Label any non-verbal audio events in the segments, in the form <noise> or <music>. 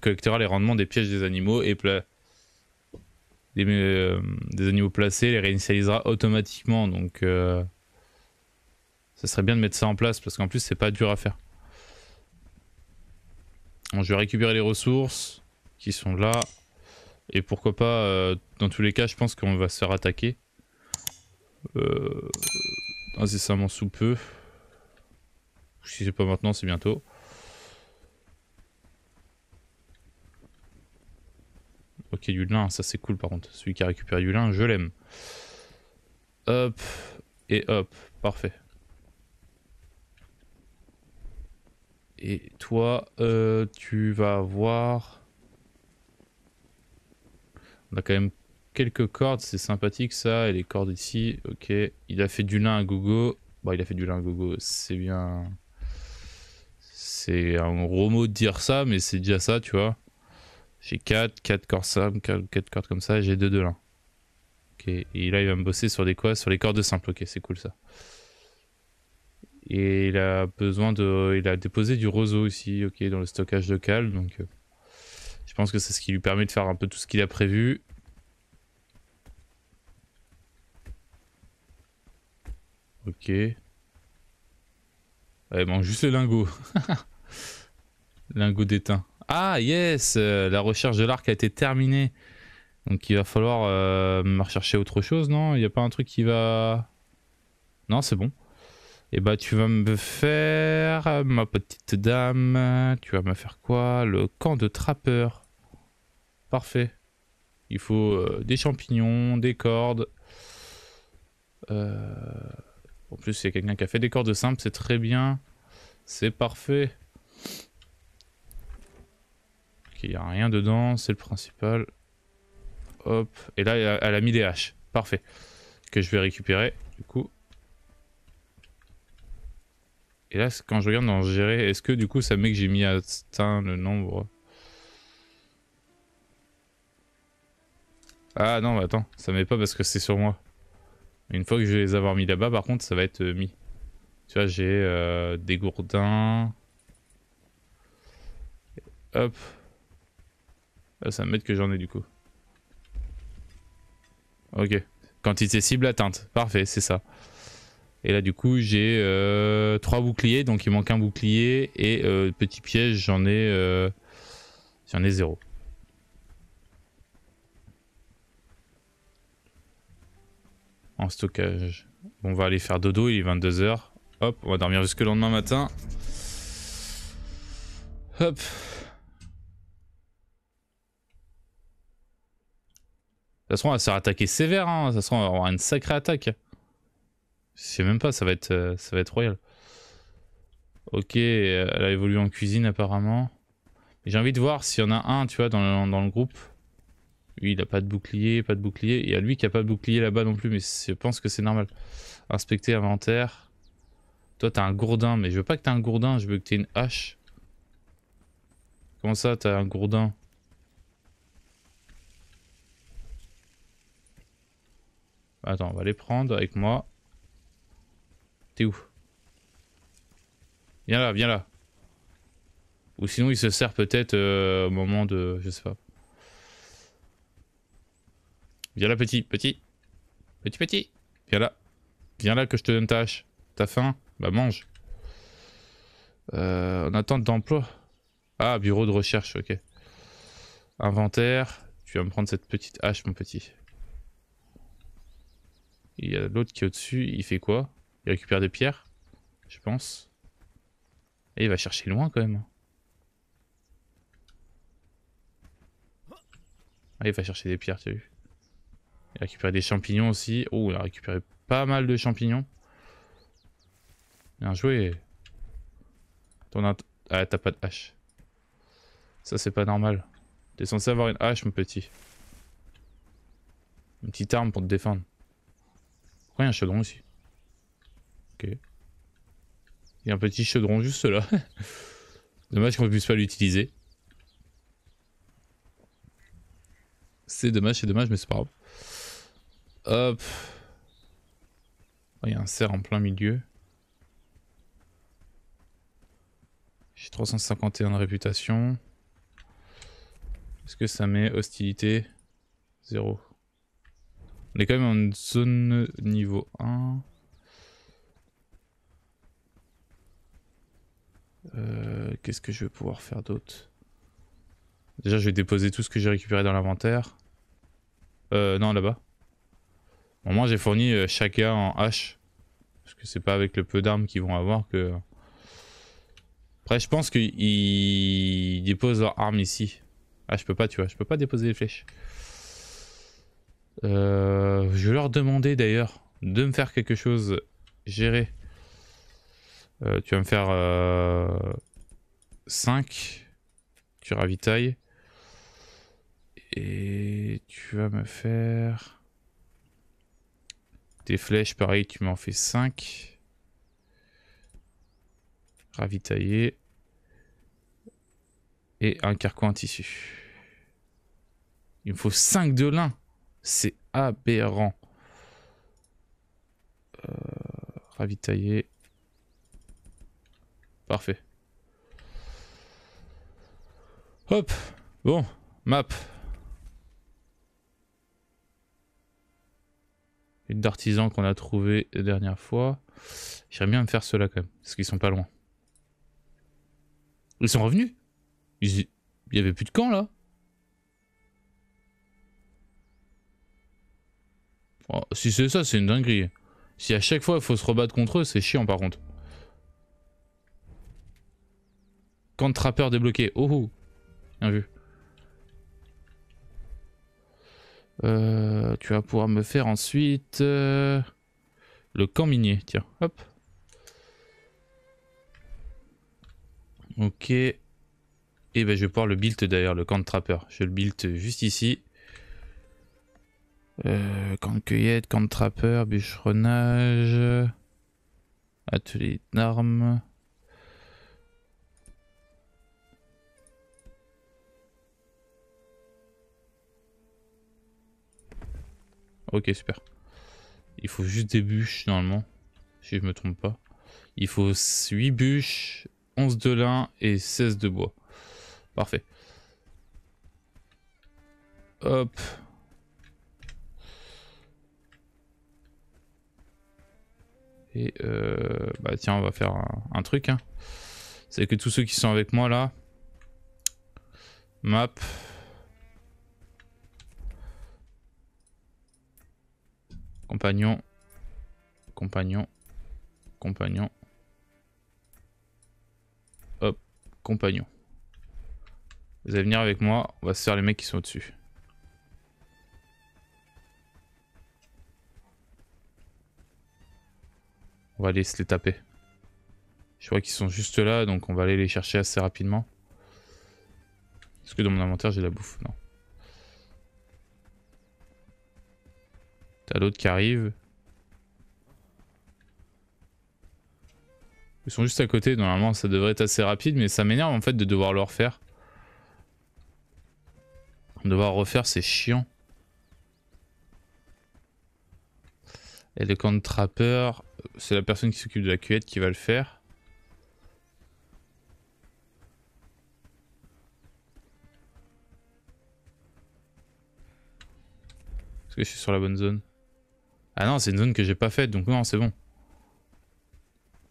collectera les rendements des pièges des animaux et euh, des, animaux placés, les réinitialisera automatiquement. Donc, ce euh, ça serait bien de mettre ça en place parce qu'en plus, c'est pas dur à faire. je vais récupérer les ressources qui sont là. Et pourquoi pas, euh, dans tous les cas, je pense qu'on va se faire attaquer. incessamment sous peu. Si c'est pas maintenant, c'est bientôt. Ok, lin, ça c'est cool par contre. Celui qui a récupéré lin, je l'aime. Hop, et hop, parfait. Et toi, euh, tu vas voir On a quand même quelques cordes, c'est sympathique ça, et les cordes ici, ok. Il a fait du lin à gogo. Bon, bah, il a fait du lin à gogo, c'est bien... C'est un gros mot de dire ça, mais c'est déjà ça, tu vois. J'ai 4, 4 corps simples, 4, cordes comme ça, j'ai 2 de l'un. Ok, et là il va me bosser sur les quoi Sur les cordes simples, ok, c'est cool ça. Et il a besoin de... Il a déposé du roseau ici, ok, dans le stockage local, donc... Euh, je pense que c'est ce qui lui permet de faire un peu tout ce qu'il a prévu. Ok. il manque juste le lingot. <laughs> lingot d'étain. Ah yes, euh, la recherche de l'arc a été terminée. Donc il va falloir euh, Me rechercher autre chose, non Il n'y a pas un truc qui va... Non, c'est bon. Et eh bah ben, tu vas me faire, ma petite dame, tu vas me faire quoi Le camp de trappeur Parfait. Il faut euh, des champignons, des cordes. En plus, il y a quelqu'un qui a fait des cordes simples, c'est très bien. C'est parfait il n'y a rien dedans, c'est le principal. Hop, et là elle a mis des haches, parfait. Que je vais récupérer, du coup. Et là, quand je regarde dans gérer, est-ce que du coup ça met que j'ai mis à atteint le nombre Ah non, bah attends, ça met pas parce que c'est sur moi. Une fois que je vais les avoir mis là-bas, par contre, ça va être euh, mis. Tu vois, j'ai euh, des gourdins. Hop, ça me mettre que j'en ai du coup. Ok. Quantité cible atteinte. Parfait, c'est ça. Et là du coup j'ai euh, trois boucliers, donc il manque un bouclier et euh, petit piège j'en ai euh, j'en ai 0. En stockage. on va aller faire dodo, il est 22h. Hop, on va dormir jusque le lendemain matin. Hop. Ça façon, ça va attaquer sévère. Hein. Ça sera avoir une sacrée attaque. Je sais même pas, ça va être, euh, ça va être royal. Ok, euh, elle a évolué en cuisine apparemment. J'ai envie de voir s'il y en a un, tu vois, dans le, dans le groupe. Lui, il a pas de bouclier, pas de bouclier. Il y a lui qui a pas de bouclier là-bas non plus, mais je pense que c'est normal. Inspecter inventaire. Toi, t'as un gourdin, mais je veux pas que t'aies un gourdin, je veux que t'aies une hache. Comment ça, t'as un gourdin Attends, on va les prendre avec moi. T'es où Viens là, viens là. Ou sinon il se sert peut-être euh, au moment de... Je sais pas. Viens là petit, petit. Petit petit. Viens là. Viens là que je te donne ta hache. T'as faim Bah mange. Euh, en attente d'emploi. Ah, bureau de recherche, ok. Inventaire. Tu vas me prendre cette petite hache mon petit. Il y a l'autre qui est au-dessus, il fait quoi Il récupère des pierres, je pense. Et il va chercher loin quand même. Ah, il va chercher des pierres, tu as vu. Il a des champignons aussi. Oh, il a récupéré pas mal de champignons. Bien joué. Ah, t'as pas de hache. Ça, c'est pas normal. T'es censé avoir une hache, mon petit. Une petite arme pour te défendre un chaudron aussi Ok. Il y a un petit chaudron juste là. <laughs> dommage qu'on ne puisse pas l'utiliser. C'est dommage, c'est dommage, mais c'est pas grave. Hop. Oh, il y a un cerf en plein milieu. J'ai 351 de réputation. Est-ce que ça met hostilité 0 on est quand même en zone niveau 1. Euh, qu'est-ce que je vais pouvoir faire d'autre Déjà, je vais déposer tout ce que j'ai récupéré dans l'inventaire. Euh, non, là-bas. Au moins, j'ai fourni euh, chacun en hache. Parce que c'est pas avec le peu d'armes qu'ils vont avoir que... Après, je pense qu'ils déposent leurs armes ici. Ah, je peux pas, tu vois. Je peux pas déposer les flèches. Euh, je vais leur demander d'ailleurs de me faire quelque chose Gérer euh, tu vas me faire 5. Euh, tu ravitailles. Et tu vas me faire... Des flèches, pareil, tu m'en fais 5. Ravitailler. Et un carquois en tissu. Il me faut 5 de lin. C'est aberrant. Euh, ravitailler. Parfait. Hop. Bon. Map. Une d'artisan qu'on a trouvé la dernière fois. J'aimerais bien me faire cela quand même. Parce qu'ils sont pas loin. Ils sont revenus Il y avait plus de camp là Oh, si c'est ça, c'est une dinguerie. Si à chaque fois il faut se rebattre contre eux, c'est chiant par contre. Camp trappeur débloqué. Oh, oh, Bien vu. Euh, tu vas pouvoir me faire ensuite euh, le camp minier. Tiens, hop. Ok. Et eh ben je vais pouvoir le build d'ailleurs, le camp de trappeur. Je le build juste ici quand euh, camp de cueillette, camp de trappeur, bûcheronnage, atelier d'armes. Ok, super. Il faut juste des bûches, normalement, si je me trompe pas. Il faut 8 bûches, 11 de lin et 16 de bois. Parfait. Hop. Et euh, bah tiens, on va faire un, truc. Hein. C'est que tous ceux qui sont avec moi là. Map. Compagnon. Compagnon. Compagnon. Hop. Compagnon. Vous allez venir avec moi. On va se faire les mecs qui sont au-dessus. On va aller se les taper. Je vois qu'ils sont juste là, donc on va aller les chercher assez rapidement. Est-ce que dans mon inventaire j'ai la bouffe Non. T'as d'autres qui arrive Ils sont juste à côté, normalement ça devrait être assez rapide, mais ça m'énerve en fait de devoir le refaire. Devoir refaire c'est chiant. Et le camp trappeur, c'est la personne qui s'occupe de la cuette qui va le faire. Est-ce que je suis sur la bonne zone Ah non, c'est une zone que j'ai pas faite, donc non, c'est bon.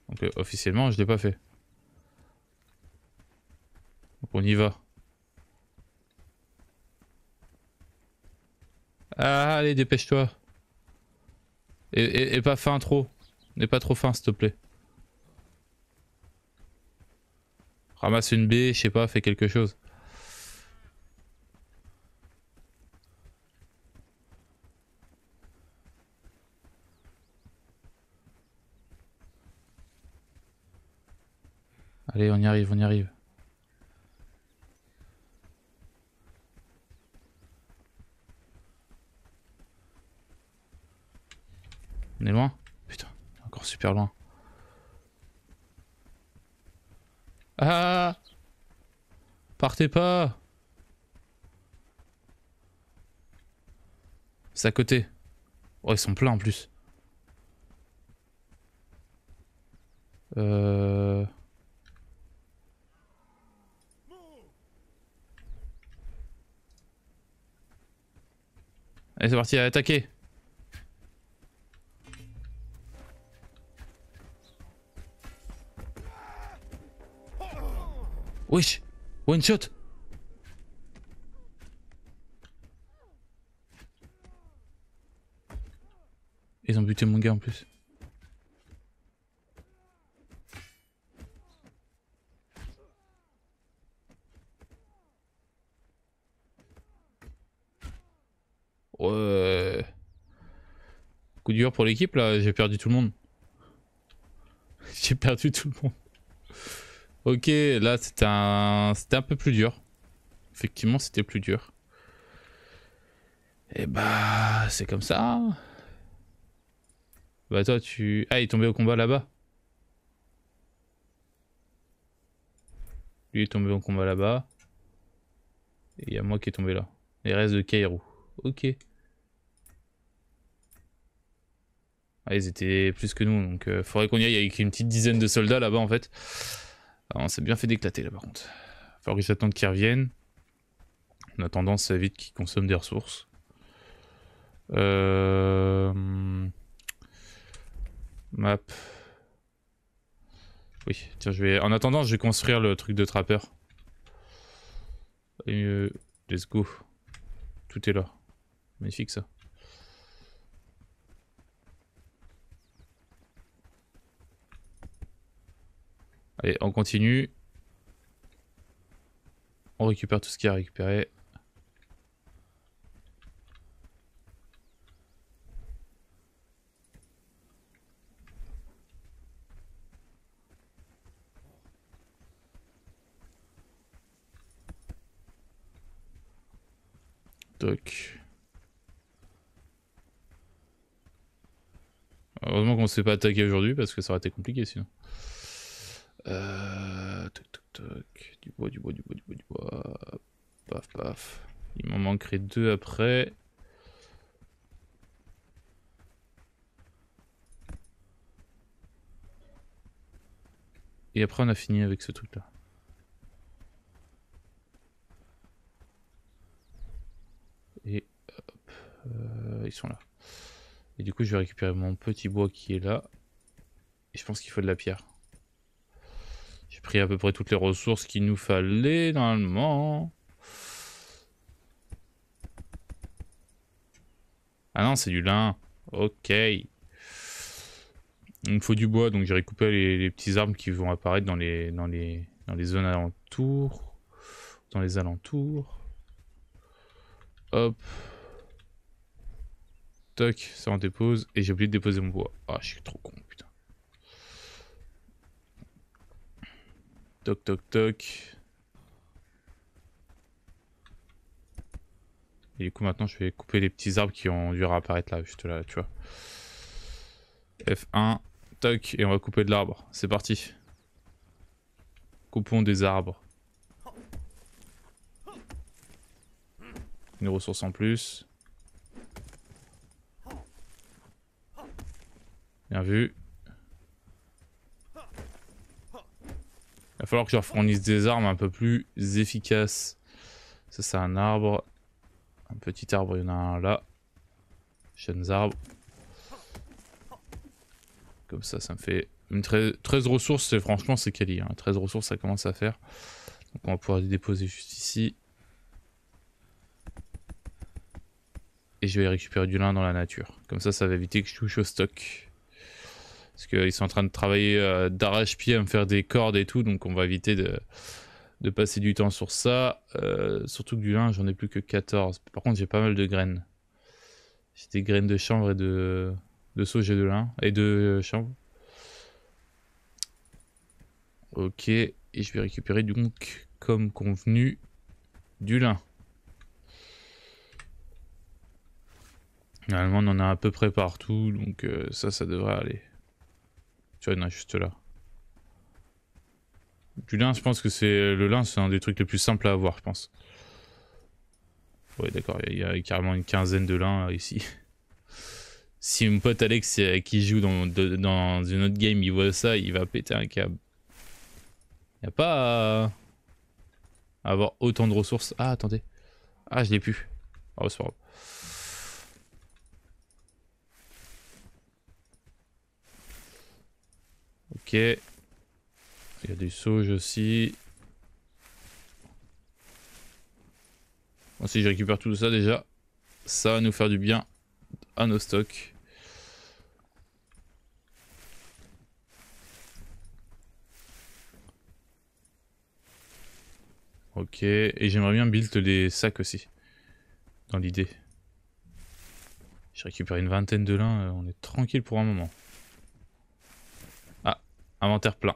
Donc euh, officiellement, je l'ai pas fait. on y va. Ah, allez, dépêche-toi. Et, pas fin trop. N'est pas trop fin, s'il te plaît. Ramasse une baie, je sais pas, fais quelque chose. Allez, on y arrive, on y arrive. On est loin Putain, encore super loin. Ah Partez pas C'est à côté. Oh, ils sont pleins en plus. Euh... Allez, c'est parti, attaquer Wesh One shot Ils ont buté mon gars en plus. Coup dur pour l'équipe là, j'ai perdu tout le monde. <laughs> j'ai perdu tout le monde. Ok, là c'était un... c'était un peu plus dur. Effectivement, c'était plus dur. Et eh bah, c'est comme ça. Bah toi, tu... Ah, il est tombé au combat là-bas. Lui est tombé au combat là-bas. Et il y a moi qui est tombé là. Les restes de Cairo. Ok. Ah, ils étaient plus que nous, donc il euh, faudrait qu'on y aille avec une petite dizaine de soldats là-bas en fait. Alors, ah, on s'est bien fait d'éclater là par contre. faut qu'ils attendent qu'ils reviennent. On a tendance à vite qu'ils consomment des ressources. Euh, map. Oui, tiens, je vais. En attendant, je vais construire le truc de trappeur. Et, euh, let's go. Tout est là. Magnifique ça. Allez, on continue. On récupère tout ce qu'il y a récupéré. récupérer. Toc. Heureusement qu'on ne s'est pas attaqué aujourd'hui parce que ça aurait été compliqué sinon. Du bois, du bois, du bois, du bois, du bois. Paf, paf. Il m'en manquerait deux après. Et après, on a fini avec ce truc-là. Et hop, ils sont là. Et du coup, je vais récupérer mon petit bois qui est là. Et je pense qu'il faut de la pierre. J'ai pris à peu près toutes les ressources qu'il nous fallait, normalement. Ah non, c'est du lin. Ok. Il me faut du bois, donc j'ai récupéré les, petits arbres qui vont apparaître dans les, dans les, dans les zones alentours. Dans les alentours. Hop. Toc, ça en dépose. Et j'ai oublié de déposer mon bois. Ah, je suis trop con. Toc toc toc. Et du coup maintenant je vais couper les petits arbres qui ont dû réapparaître là, juste là, tu vois. F1, toc, et on va couper de l'arbre. C'est parti. Coupons des arbres. Une ressource en plus. Bien vu. Il va falloir que je leur fournisse des armes un peu plus efficaces. Ça, c'est un arbre. Un petit arbre, il y en a un là. Chênes arbres. Comme ça, ça me fait... Une 13, ressources ressources, franchement, c'est quali. Hein. 13 ressources, ça commence à faire. Donc on va pouvoir les déposer juste ici. Et je vais récupérer du lin dans la nature. Comme ça, ça va éviter que je touche au stock. Parce qu'ils sont en train de travailler euh, d'arrache-pied à me faire des cordes et tout, donc on va éviter de, passer du temps sur ça. Euh, surtout que du lin, j'en ai plus que 14. Par contre, j'ai pas mal de graines. J'ai des graines de chanvre et de, de sauge et de lin. Et de chanvre. Ok, et je vais récupérer donc, comme convenu, du lin. Normalement, on en a à peu près partout, donc euh, ça, ça devrait aller. Tu vois, il y en a juste là. Du lin, je pense que c'est... Le lin, c'est un des trucs les plus simples à avoir, je pense. Ouais, d'accord, il y, a carrément une quinzaine de lin euh, ici. <laughs> Si mon pote Alex, euh, qui joue dans, une autre game, il voit ça, il va péter un câble. Y a pas à avoir autant de ressources. Ah, attendez. Ah, je l'ai plus. Oh, c'est pas Il y a des sauges aussi. Bon, si je récupère tout ça déjà, ça va nous faire du bien à nos stocks. Ok, et j'aimerais bien build des sacs aussi, dans l'idée. je récupère une vingtaine de lin, euh, on est tranquille pour un moment. Inventaire plein.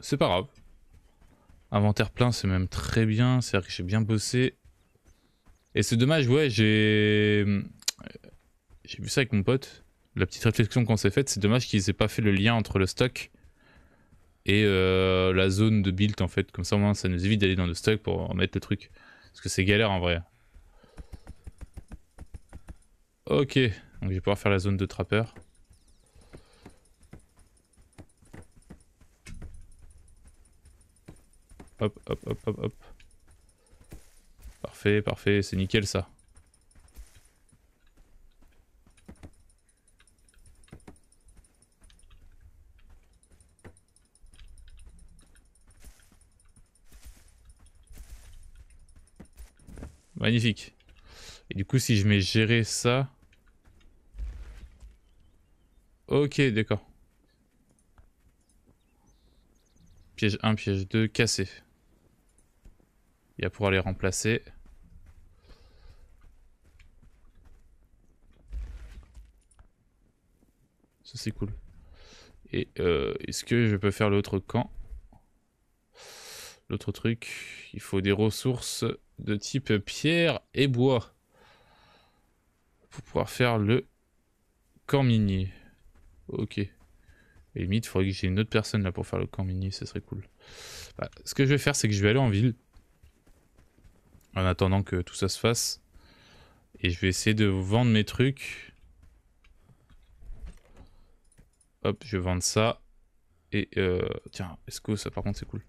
C'est pas grave. Inventaire plein, c'est même très bien. C'est-à-dire que j'ai bien bossé. Et c'est dommage, ouais, j'ai... Euh, j'ai vu ça avec mon pote. La petite réflexion qu'on s'est faite, c'est dommage qu'ils aient pas fait le lien entre le stock et euh, la zone de build en fait. Comme ça, au moins, ça nous évite d'aller dans le stock pour mettre le truc. Parce que c'est galère en vrai. Ok, donc je vais pouvoir faire la zone de trappeur. Hop, hop, hop, hop, hop. Parfait, parfait, c'est nickel ça. Magnifique. Et du coup, si je mets gérer ça... Ok, d'accord. Piège 1, piège 2, cassé. Il y a pour aller remplacer. Ça c'est cool. Et euh, est-ce que je peux faire l'autre camp L'autre truc, il faut des ressources de type pierre et bois. Pour pouvoir faire le camp mini Ok. Et limite, il faudrait que j'ai une autre personne là pour faire le camp mini, ce serait cool. Bah, ce que je vais faire, c'est que je vais aller en ville. En attendant que tout ça se fasse. Et je vais essayer de vous vendre mes trucs. Hop, je vais vendre ça. Et euh, tiens, que ça par contre c'est cool.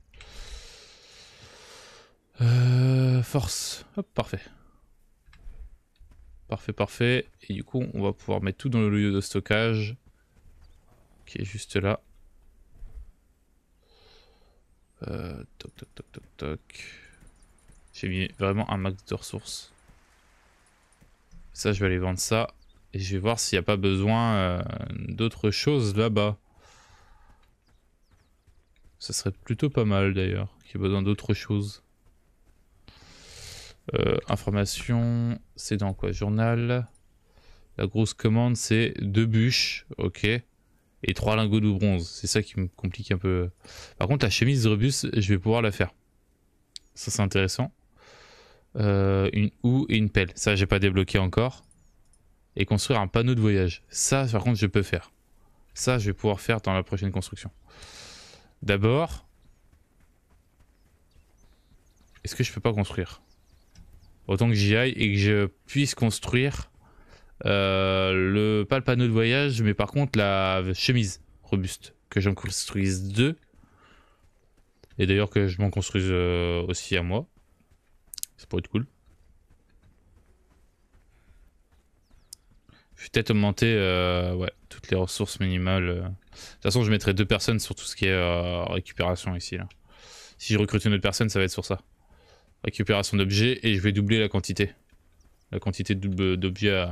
Euh, force. Hop, parfait. Parfait, parfait. Et du coup, on va pouvoir mettre tout dans le lieu de stockage. Qui est juste là. Euh, toc, toc, toc, toc, toc. J'ai mis vraiment un max de ressources. Ça, je vais aller vendre ça. Et je vais voir s'il n'y a pas besoin euh, d'autres choses là-bas. Ça serait plutôt pas mal d'ailleurs, qu'il y besoin d'autres choses. Euh, information, c'est dans quoi Journal. La grosse commande, c'est deux bûches, ok. Et trois lingots de bronze. C'est ça qui me complique un peu. Par contre, la chemise de rebus, je vais pouvoir la faire. Ça, c'est intéressant. Euh, une houe et une pelle. Ça, j'ai pas débloqué encore. Et construire un panneau de voyage. Ça, par contre, je peux faire. Ça, je vais pouvoir faire dans la prochaine construction. D'abord... Est-ce que je peux pas construire Autant que j'y aille et que je puisse construire... Euh, le, pas le panneau de voyage, mais par contre la chemise robuste. Que j'en construise deux. Et d'ailleurs que je m'en construise euh, aussi à moi pour être cool. Je vais peut-être augmenter euh, ouais, toutes les ressources minimales. Euh. De toute façon, je mettrai deux personnes sur tout ce qui est euh, récupération ici. Là. Si je recrute une autre personne, ça va être sur ça. Récupération d'objets et je vais doubler la quantité. La quantité d'objets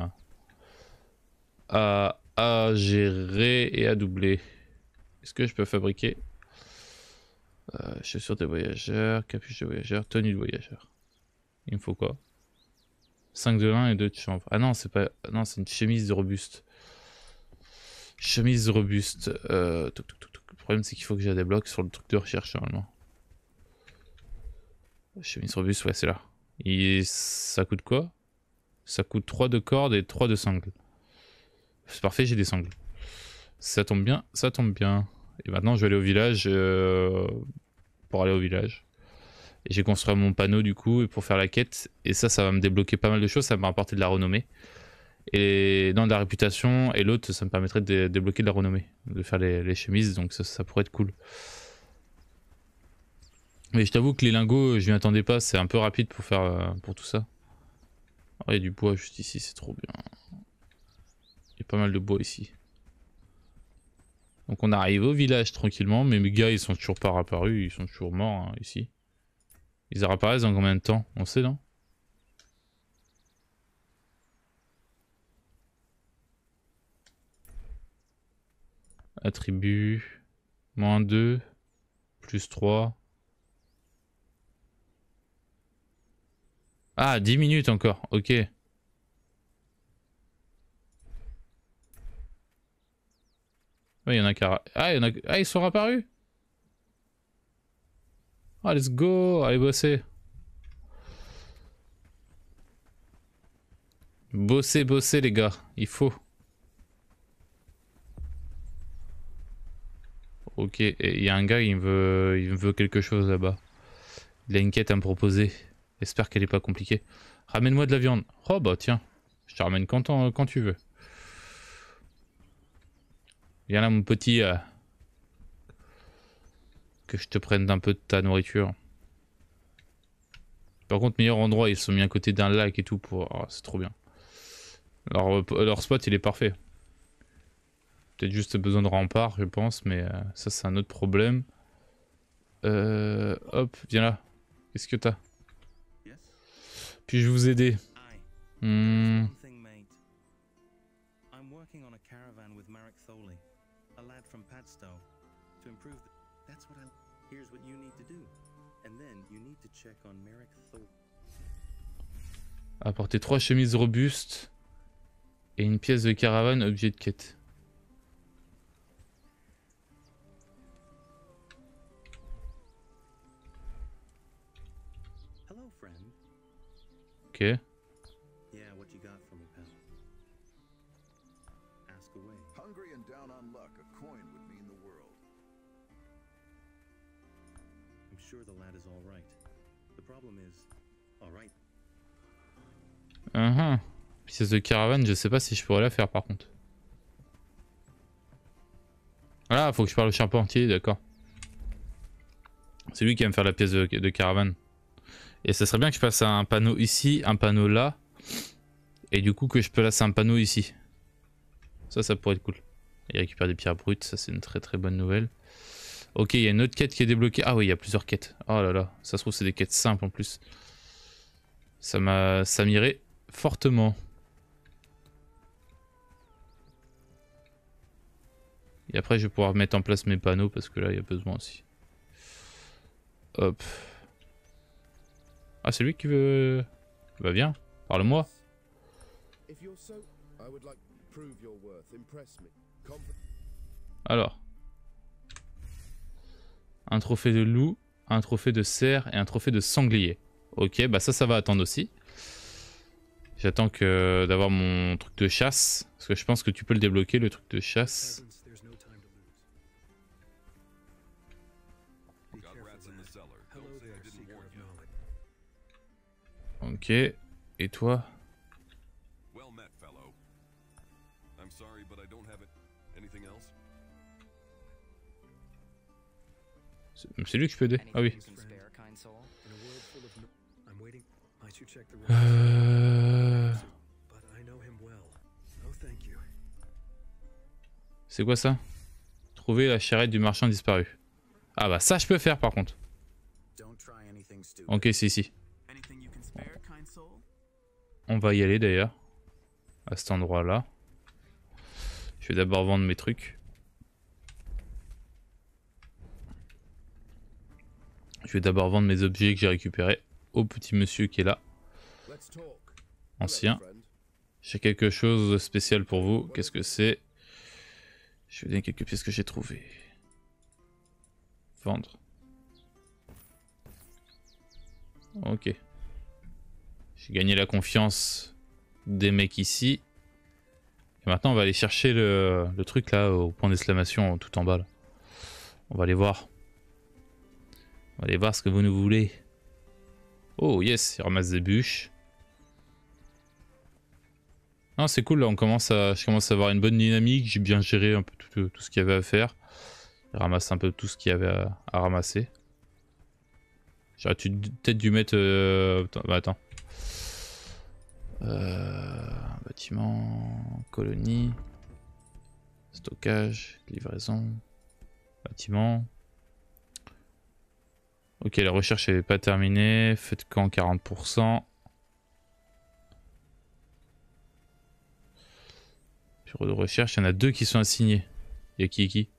à, à, gérer et à doubler. Est-ce que je peux fabriquer Chaussures de voyageurs, capuche de voyageurs, tenue de voyageurs. Il me faut quoi 5 de lin et 2 de chanvre. Ah non, c'est pas. Non, c'est une chemise de robuste. Chemise robuste. Euh, le problème, c'est qu'il faut que j'ai des blocs sur le truc de recherche normalement. Chemise robuste, ouais, c'est là. Et ça coûte quoi Ça coûte 3 de cordes et 3 de sangles. C'est parfait, j'ai des sangles. Ça tombe bien, ça tombe bien. Et maintenant, je vais aller au village. Euh, pour aller au village. J'ai construit mon panneau du coup pour faire la quête. Et ça, ça va me débloquer pas mal de choses. Ça me apporté de la renommée. Et dans de la réputation. Et l'autre, ça me permettrait de débloquer de la renommée. De faire les, chemises. Donc ça, pourrait être cool. Mais je t'avoue que les lingots, je m'y attendais pas. C'est un peu rapide pour faire euh, pour tout ça. Oh, il y a du bois juste ici. C'est trop bien. Il y a pas mal de bois ici. Donc on arrive au village tranquillement, mais mes gars ils sont toujours pas apparus, ils sont toujours morts hein, ici. Ils apparaissent dans combien de temps On sait, non Attribut. Moins 2. Plus 3. Ah, 10 minutes encore. Ok. Oui, ah, il y en a Ah, il y en ah, ils sont apparus ah, let's go Allez bosser bosser bosser les gars, il faut. Ok, il y a un gars, il veut, il veut quelque chose là-bas. Il a une quête à me proposer. J'espère qu'elle est pas compliquée. Ramène-moi de la viande. Oh bah tiens, je te ramène quand, euh, quand tu veux. Viens là mon petit... Euh, que je te prenne d'un peu de ta nourriture. Par contre, meilleur endroit, ils sont mis à côté d'un lac et tout pour... Oh, c'est trop bien. Leur, spot, il est parfait. Peut-être juste besoin de rempart, je pense, mais euh, ça, c'est un autre problème. Euh, hop, viens là. Qu'est-ce que t'as Puis-je vous aider hmm. Here's what you need to do. And then you need to check on Merrick Thorpe. Apporter trois chemises robustes et une pièce de caravane objet de quête. Hello friend. OK. Mhm. Pièce de caravane, je sais pas si je pourrais la faire par contre. Ah, faut que je parle au charpentier, d'accord. C'est lui qui aime faire la pièce de, caravane. Et ça serait bien que je passe un panneau ici, un panneau là. Et du coup que je peux laisser un panneau ici. Ça, ça pourrait être cool. et récupère des pierres brutes, ça c'est une très très bonne nouvelle. Ok, il y a une autre quête qui est débloquée. Ah oui, il y a plusieurs quêtes. Oh là là, ça se trouve c'est des quêtes simples en plus. Ça m'irait fortement. Et après, je vais pouvoir mettre en place mes panneaux parce que là, il y a besoin aussi. Hop. Ah, c'est lui qui veut... Bah viens, parle-moi. Alors. Un trophée de loup, un trophée de cerf et un trophée de sanglier. Ok, bah ça, ça va attendre aussi. J'attends que d'avoir mon truc de chasse. Parce que je pense que tu peux le débloquer, le truc de chasse. Ok. Et toi C'est lui que je peux aider. Ah oui. C'est quoi ça Trouver la charrette du marchand disparu. Ah bah ça je peux faire par contre. Ok c'est ici. On va y aller d'ailleurs. À cet endroit là. Je vais d'abord vendre mes trucs. Je vais d'abord vendre mes objets que j'ai récupérés au petit monsieur qui est là. Ancien. J'ai quelque chose de spécial pour vous. Qu'est-ce que c'est Je vais donner quelques pièces que j'ai trouvées. Vendre. Ok. J'ai gagné la confiance des mecs ici. Et maintenant, on va aller chercher le, truc là, au point d'exclamation, tout en bas. On va aller voir. On va aller voir ce que vous nous voulez. Oh yes, il ramasse des bûches. Non, c'est cool, là, on commence à, je commence à avoir une bonne dynamique, j'ai bien géré un peu tout, ce qu'il y avait à faire. ramasse un peu tout ce qu'il y avait à, ramasser. J'aurais peut-être dû mettre... Euh... Attends, bah attends. Euh, bâtiment, colonie, stockage, livraison, bâtiment. Ok, la recherche n'est pas terminée, fait quand 40%. de recherche, il y en a deux qui sont assignés. Il qui et qui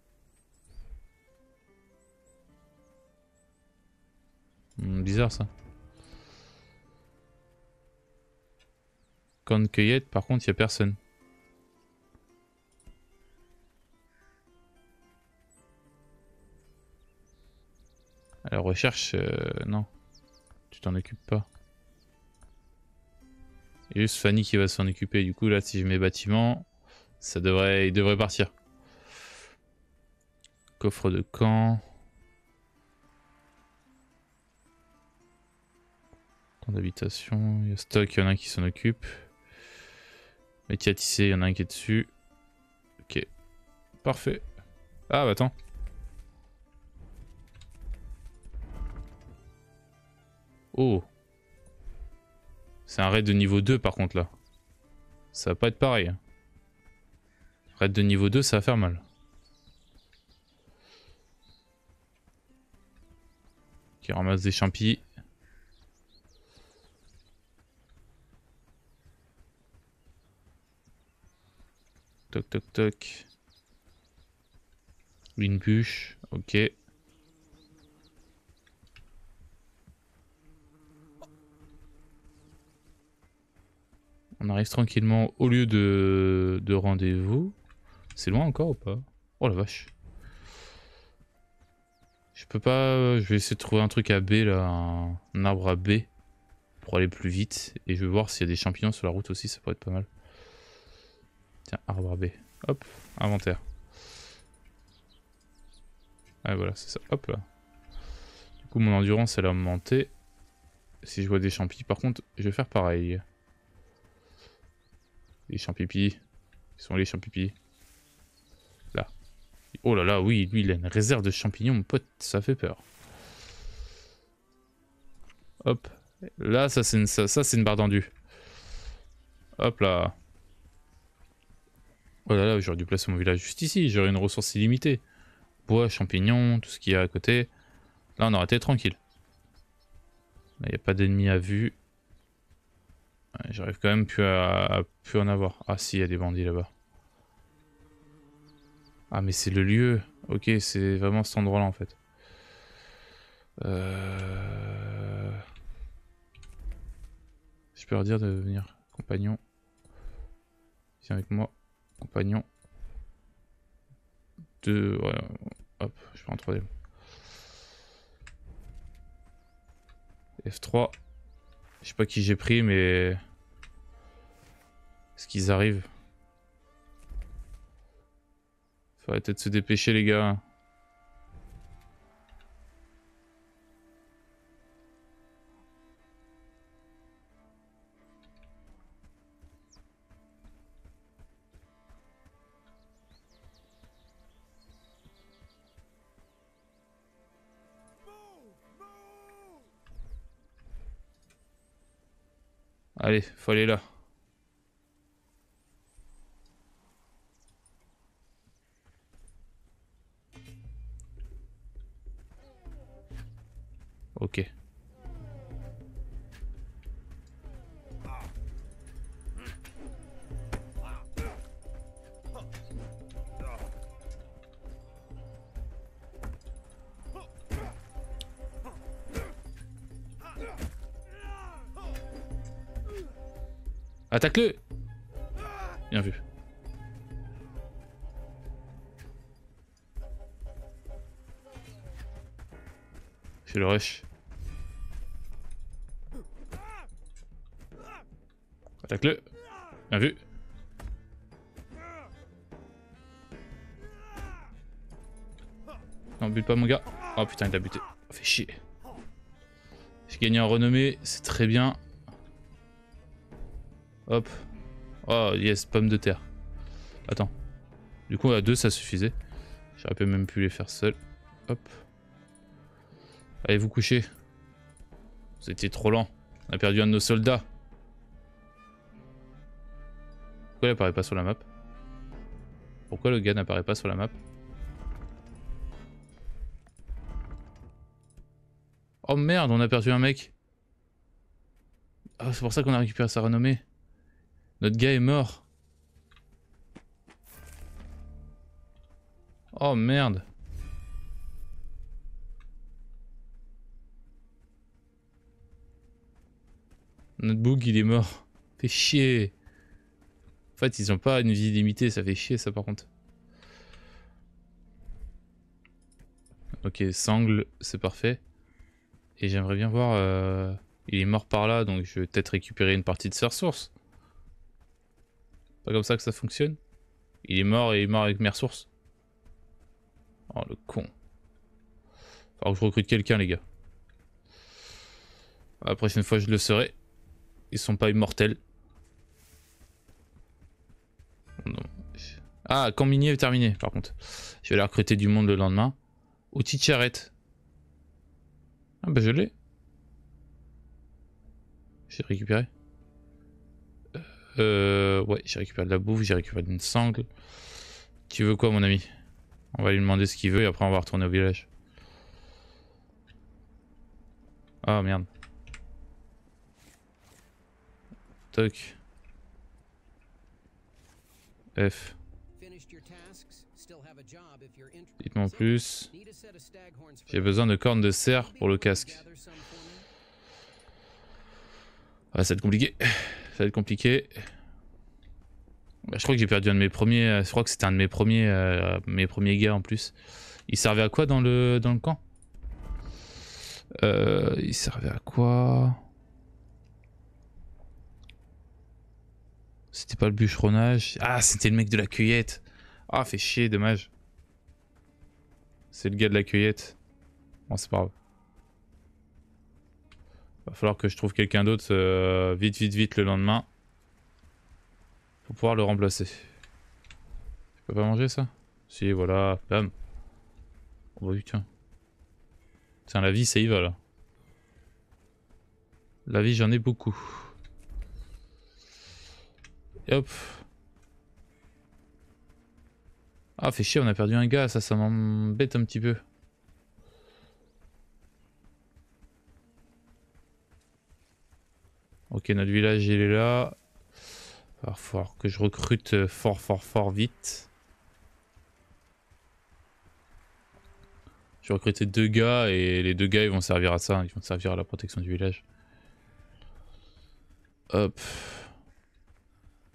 hmm, Bizarre ça. quand cueillette, par contre, il n'y a personne. La recherche, euh, non. Tu t'en occupes pas. Il y juste Fanny qui va s'en occuper. Du coup, là, si je mets bâtiment, ça devrait, il devrait partir. Coffre de camp. Camp d'habitation. Il y a stock, il y en a un qui s'en occupe. Métier à tisser, il y en a un qui est dessus. Ok. Parfait. Ah bah attends. Oh. C'est un raid de niveau 2 par contre là. Ça va pas être pareil. Hein de niveau 2, ça va faire mal. Qui ramasse des champis. Toc toc toc. Une bûche, ok. On arrive tranquillement au lieu de, de rendez-vous. C'est loin encore ou pas Oh la vache. Je peux pas... Euh, je vais essayer de trouver un truc à B là, un, arbre à B pour aller plus vite. Et je vais voir s'il y a des champignons sur la route aussi, ça pourrait être pas mal. Tiens, arbre à B. Hop, inventaire. Ah voilà, c'est ça. Hop là. Du coup, mon endurance, elle a augmenté. Si je vois des champignons par contre, je vais faire pareil. Les champipis. Ils sont les champipis. Oh là là, oui, lui, il a une réserve de champignons, mon pote, ça fait peur. Hop. Là, ça, c'est une, ça, c'est une barre d'endue. Hop là. Oh là là, j'aurais dû placer mon village juste ici, j'aurais une ressource illimitée. Bois, champignons, tout ce qu'il y a à côté. Là, on aurait été tranquille. Il n'y a pas d'ennemis à vue. J'arrive quand même plus à, à en avoir. Ah si, il y a des bandits là-bas. Ah, mais c'est le lieu. Ok, c'est vraiment cet endroit-là, en fait. Euh, je peux leur dire de venir. Compagnon. Viens avec moi. Compagnon. Deux... voilà Hop, je prends troisième. F3. Je sais pas qui j'ai pris, mais... Est-ce qu'ils arrivent Faut peut de se dépêcher, les gars. Allez, faut aller là. Ok. Attaque-le Bien vu. le rush. Attaque-le. Bien vu. Non, bute pas mon gars. Oh putain, il a buté. Fait chier. J'ai gagné en renommée, c'est très bien. Hop. Oh yes, pomme de terre. Attends. Du coup à deux ça suffisait. J'aurais même pu les faire seul. Hop. Allez vous coucher. C'était trop lent. On a perdu un de nos soldats. Pourquoi il apparaît pas sur la map Pourquoi le gars n'apparaît pas sur la map Oh merde, on a perdu un mec. Ah, c'est pour ça qu'on a récupéré sa renommée. Notre gars est mort. Oh merde. Notre bug il est mort. Fait chier. En fait, ils ont pas une vie limitée, ça fait chier ça par contre. Ok, sangle, c'est parfait. Et j'aimerais bien voir... Euh, il est mort par là, donc je vais peut-être récupérer une partie de ses ressources. Pas comme ça que ça fonctionne. Il est mort et il est mort avec mes ressources. Oh le con. Faudra que je recrute quelqu'un les gars. La prochaine fois je le serai sont pas immortels. Non. Ah, camp minier est terminé, par contre. Je vais aller recruter du monde le lendemain. Outil de charrette. Ah bah je l'ai. J'ai récupéré. Euh, ouais, j'ai récupéré de la bouffe, j'ai récupéré une sangle. Tu veux quoi, mon ami On va lui demander ce qu'il veut et après on va retourner au village. Ah oh, merde. F. Dites-moi en plus. J'ai besoin de cornes de cerf pour le casque. Ah, ça être compliqué. Ça va être compliqué. Bah, je crois que j'ai perdu un de mes premiers. Euh, je crois que c'était un de mes premiers, euh, mes premiers gars en plus. Il servait à quoi dans le, dans le camp euh, Il servait à quoi C'était pas le bûcheronnage. Ah, c'était le mec de la cueillette. Ah, fait chier, dommage. C'est le gars de la cueillette. Bon, c'est pas grave. Va falloir que je trouve quelqu'un d'autre euh, vite, vite, vite le lendemain. Pour pouvoir le remplacer. Je peux pas manger ça Si, voilà. Bam. Oh, Tiens, la vie, ça y va, là. La vie, j'en ai beaucoup hop. Ah, fait chier, on a perdu un gars, ça, ça m'embête un petit peu. Ok, notre village, il est là. Il va que je recrute euh, fort, fort, fort vite. Je vais deux gars et les deux gars, ils vont servir à ça. Hein. Ils vont servir à la protection du village. Hop.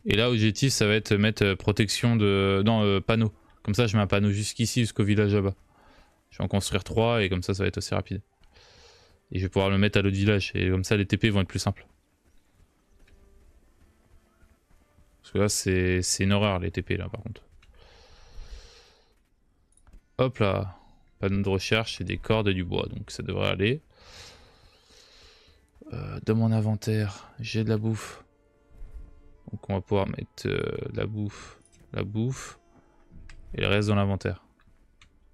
Et là, objectif, ça va être mettre euh, protection de... Non, euh, panneau. Comme ça, je mets un panneau jusqu'ici, jusqu'au village là-bas. Je vais en construire trois et comme ça, ça va être assez rapide. Et je vais pouvoir le mettre à l'autre village. Et comme ça, les TP vont être plus simples. Parce que là, c'est une horreur, les TP, là, par contre. Hop là. Panneau de recherche et des cordes et du bois. Donc, ça devrait aller. Euh, de mon inventaire, j'ai de la bouffe. Donc on va pouvoir mettre euh, la bouffe, la bouffe et le reste dans l'inventaire.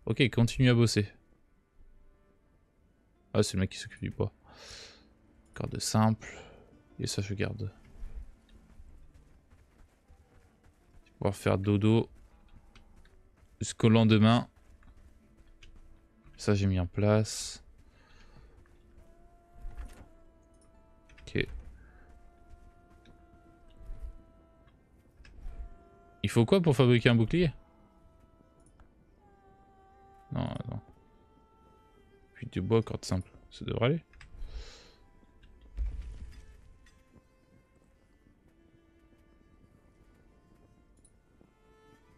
Ok, continue à bosser. Ah, c'est le mec qui s'occupe du bois. Garde simple. Et ça, je garde. Je vais pouvoir faire dodo jusqu'au lendemain. Ça, j'ai mis en place. Il faut quoi pour fabriquer un bouclier Non, non. Puis du bois, corde simple. Ça devrait aller.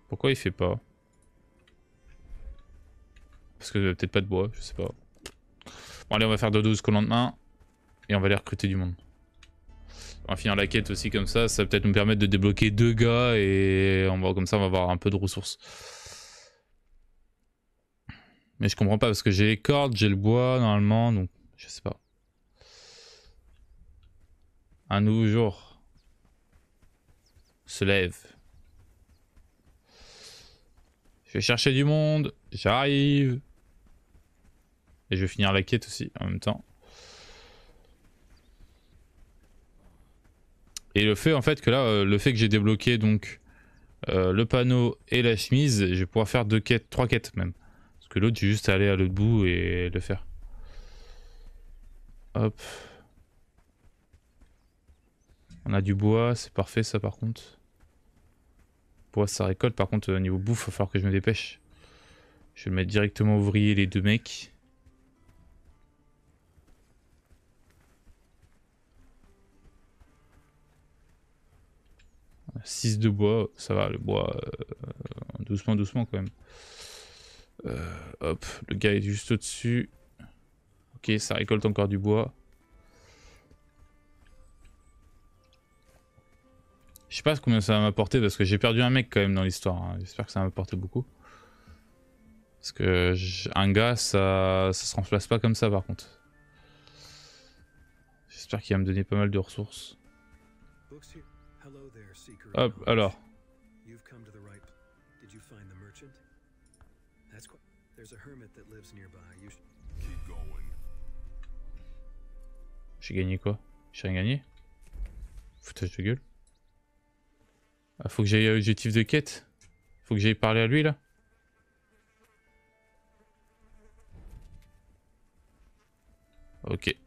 Pourquoi il fait pas Parce que peut-être pas de bois, je sais pas. Bon allez, on va faire de 12 au lendemain. Et on va aller recruter du monde. On va finir la quête aussi comme ça. Ça va peut-être nous permettre de débloquer deux gars et on va, comme ça on va avoir un peu de ressources. Mais je comprends pas parce que j'ai les cordes, j'ai le bois normalement, donc je sais pas. Un nouveau jour se lève. Je vais chercher du monde, j'arrive. Et je vais finir la quête aussi en même temps. Et le fait en fait que là, euh, le fait que j'ai débloqué donc euh, le panneau et la chemise, je vais pouvoir faire deux quêtes, trois quêtes même. Parce que l'autre, j'ai juste à aller à l'autre bout et le faire. Hop. On a du bois, c'est parfait ça par contre. Bois ça récolte, par contre au euh, niveau bouffe, il va falloir que je me dépêche. Je vais mettre directement ouvrier les deux mecs. 6 de bois, ça va, le bois, euh, doucement, doucement quand même. Euh, hop, le gars est juste au-dessus. Ok, ça récolte encore du bois. Je sais pas combien ça va m'apporter parce que j'ai perdu un mec quand même dans l'histoire. Hein. J'espère que ça va m'apporter beaucoup. Parce que un gars, ça, ça se remplace pas comme ça par contre. J'espère qu'il va me donner pas mal de ressources. Ah, Hop, alors. J'ai gagné quoi J'ai rien gagné Foutage de gueule. Ah, faut que j'aille à l'objectif de quête. Faut que j'aille parler à lui là. Ok. Et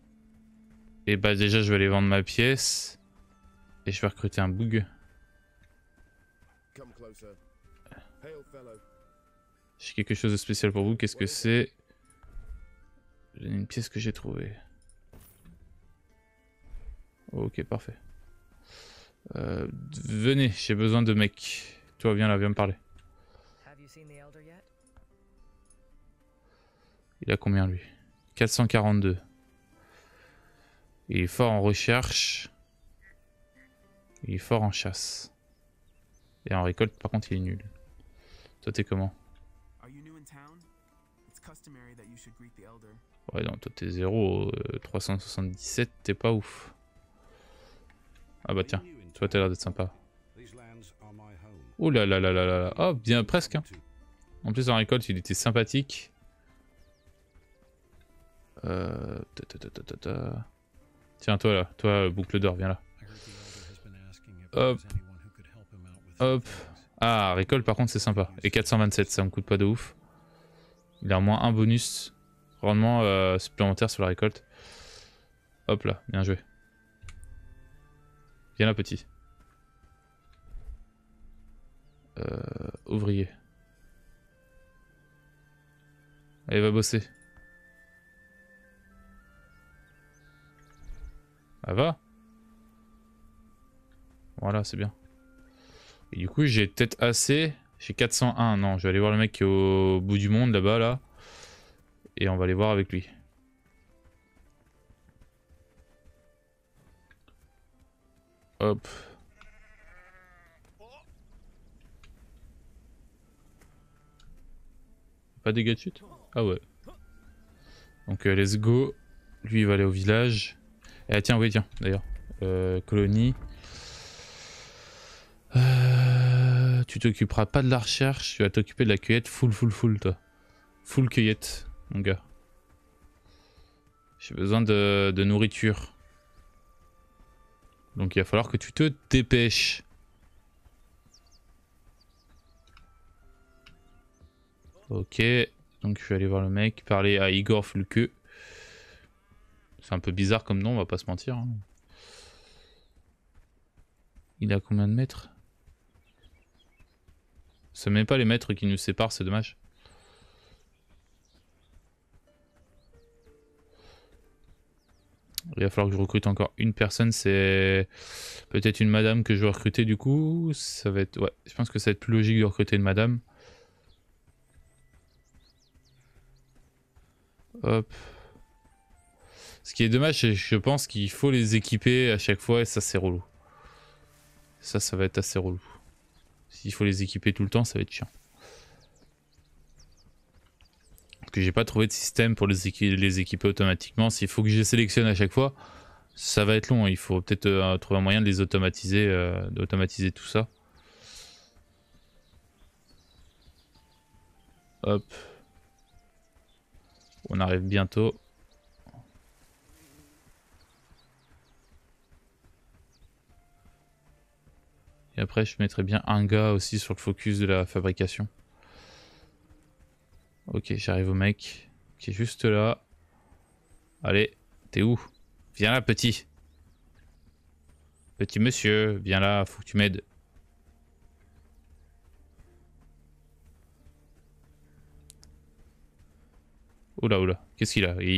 eh bah déjà je vais aller vendre ma pièce. Et je vais recruter un bug. J'ai quelque chose de spécial pour vous. Qu'est-ce que c'est une pièce que j'ai trouvée. Ok, parfait. Euh, venez, j'ai besoin de mec Toi, viens là, viens me parler. Il a combien lui 442. Il est fort en recherche. Il est fort en chasse. Et en récolte, par contre, il est nul. Toi, t'es comment Ouais, non, toi, t'es 0, 377, euh, t'es pas ouf. Ah bah tiens, toi, t'as l'air d'être sympa. Oh là là là là là Oh, bien, presque. Hein. En plus, en récolte, il était sympathique. Euh... Tiens, toi là, toi, boucle d'or, viens là. Hop. Hop. Ah, récolte par contre c'est sympa. Et 427, ça me coûte pas de ouf. Il a au moins un bonus rendement euh, supplémentaire sur la récolte. Hop là, bien joué. Viens là petit. Euh, ouvrier. Allez, va bosser. Ah va. Voilà, c'est bien du coup, j'ai peut-être assez. J'ai 401. Non, je vais aller voir le mec au bout du monde là-bas, là. Et on va aller voir avec lui. Hop. Pas de dégâts de chute Ah ouais. Donc euh, let's go. Lui il va aller au village. Ah tiens, oui tiens, d'ailleurs. Euh, colonie. Euh tu t'occuperas pas de la recherche, tu vas t'occuper de la cueillette full full full toi. Full cueillette, mon gars. J'ai besoin de, nourriture. Donc il va falloir que tu te dépêches. Ok, donc je vais aller voir le mec, parler à Igor Fulke. C'est un peu bizarre comme nom, on va pas se mentir. Hein. Il a combien de mètres ça même pas les maîtres qui nous séparent, c'est dommage. Il va falloir que je recrute encore une personne, c'est peut-être une madame que je vais recruter du coup. Ça va être, ouais, je pense que ça va être plus logique de recruter une madame. Hop. Ce qui est dommage, c'est je pense qu'il faut les équiper à chaque fois et ça c'est relou. Ça, ça va être assez relou. S'il faut les équiper tout le temps, ça va être chiant. Parce que j'ai pas trouvé de système pour les, les équiper automatiquement. S'il faut que je les sélectionne à chaque fois, ça va être long. Il faut peut-être euh, trouver un moyen de les automatiser, euh, d'automatiser tout ça. Hop. On arrive bientôt. après, je mettrais bien un gars aussi sur le focus de la fabrication. Ok, j'arrive au mec qui est juste là. Allez, t'es où Viens là, petit. Petit monsieur, viens là, faut que tu m'aides. Oula, oula, qu'est-ce qu'il a il,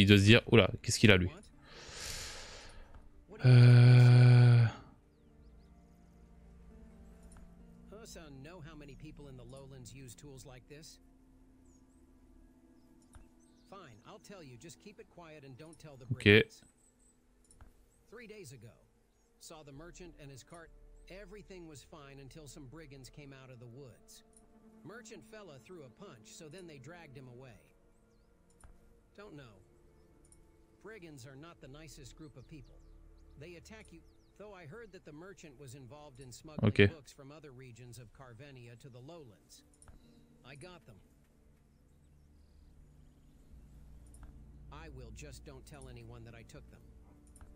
il, doit se dire, oula, qu'est-ce qu'il a lui euh... I'll tell you, just keep it quiet and don't tell the okay. Three days ago, saw the merchant and his cart. Everything was fine until some brigands came out of the woods. Merchant fella threw a punch, so then they dragged him away. Don't know. Brigands are not the nicest group of people. They attack you, though I heard that the merchant was involved in smuggling okay. books from other regions of Carvenia to the lowlands. I got them,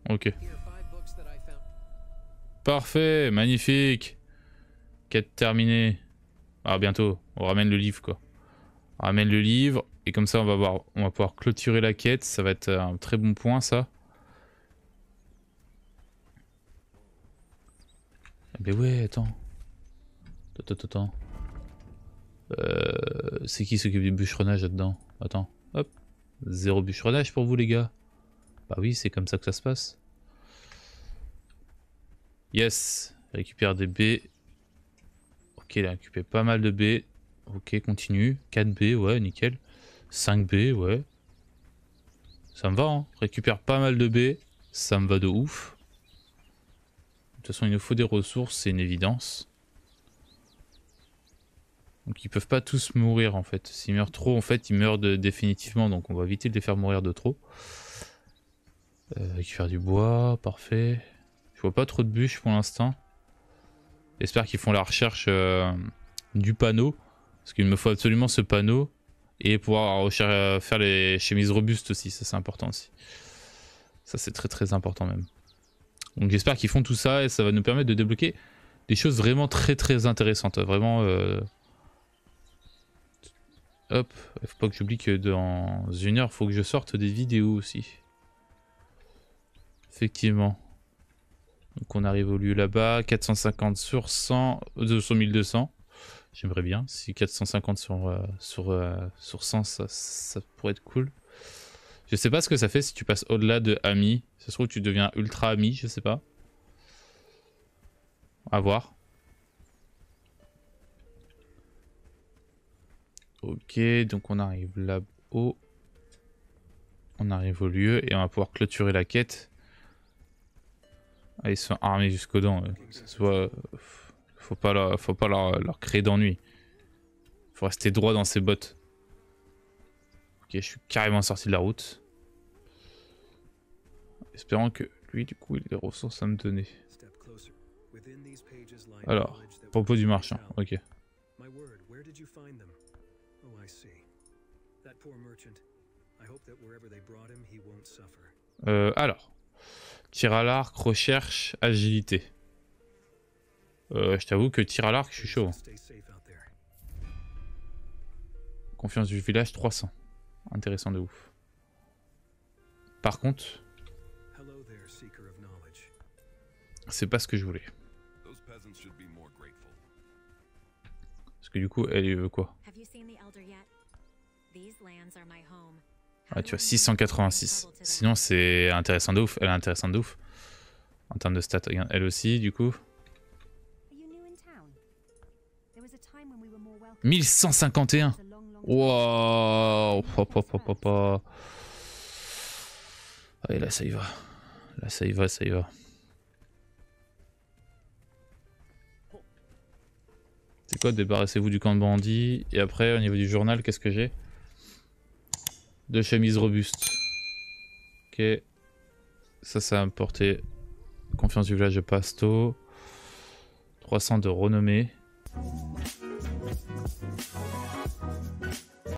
Ok. Parfait, magnifique. Quête terminée. à ah, bientôt. On ramène le livre, quoi. On ramène le livre. Et comme ça, on va, voir, on va pouvoir clôturer la quête. Ça va être un très bon point, ça. Mais eh ben ouais, attends. Attends, attends, attends. Euh, C'est qui s'occupe du bûcheronnage là-dedans Attends. Hop. Zéro bûcheronnage pour vous les gars. Bah oui, c'est comme ça que ça se passe. Yes, récupère des b Ok, il a récupéré pas mal de b Ok, continue. 4 b ouais, nickel. 5 b ouais. Ça me va, hein. Récupère pas mal de b Ça me va de ouf. De toute façon, il nous faut des ressources, c'est une évidence. Donc ils peuvent pas tous mourir en fait. S'ils meurent trop, en fait, ils meurent définitivement. Donc on va éviter de les faire mourir de trop. Euh, faire du bois, parfait. Je vois pas trop de bûches pour l'instant. J'espère qu'ils font la recherche euh, du panneau. Parce qu'il me faut absolument ce panneau. Et pouvoir euh, faire les chemises robustes aussi, ça c'est important aussi. Ça c'est très très important même. Donc j'espère qu'ils font tout ça et ça va nous permettre de débloquer des choses vraiment très très intéressantes. Vraiment... Euh, Hop, faut pas que j'oublie que dans une heure, faut que je sorte des vidéos aussi. Effectivement. Donc on arrive au lieu là-bas, 450 sur 100, 200 1200. J'aimerais bien, si 450 sur, euh, sur, euh, sur 100, ça, pourrait être cool. Je sais pas ce que ça fait si tu passes au-delà de ami. Ça se trouve, tu deviens ultra ami, je sais pas. A voir. Ok, donc on arrive là-haut. On arrive au lieu et on va pouvoir clôturer la quête. Ah, ils sont armés jusqu'aux dents. Ça hein. Faut pas leur, faut pas leur, créer d'ennui. Faut rester droit dans ses bottes. Ok, je suis carrément sorti de la route. Espérant que lui, du coup, il a des ressources à me donner. Alors, propos du marchand, ok. Oh, Euh, alors. Tir à l'arc, recherche, agilité. Euh, je t'avoue que tir à l'arc, je suis chaud. Hein. Confiance du village, 300. Intéressant de ouf. Par contre... C'est pas ce que je voulais. Parce que du coup, elle veut quoi tu vois, 686. Sinon, c'est intéressant de ouf. Elle est intéressante de ouf. En termes de stats, elle aussi, du coup. 1151 Wow Allez, là, ça y va. Là, ça y va, ça y va. C'est quoi Débarrassez-vous du camp de bandit Et après, au niveau du journal, qu'est-ce que j'ai Deux chemises robustes. Ok. Ça, ça importe me confiance du village de Pasto. 300 de renommée.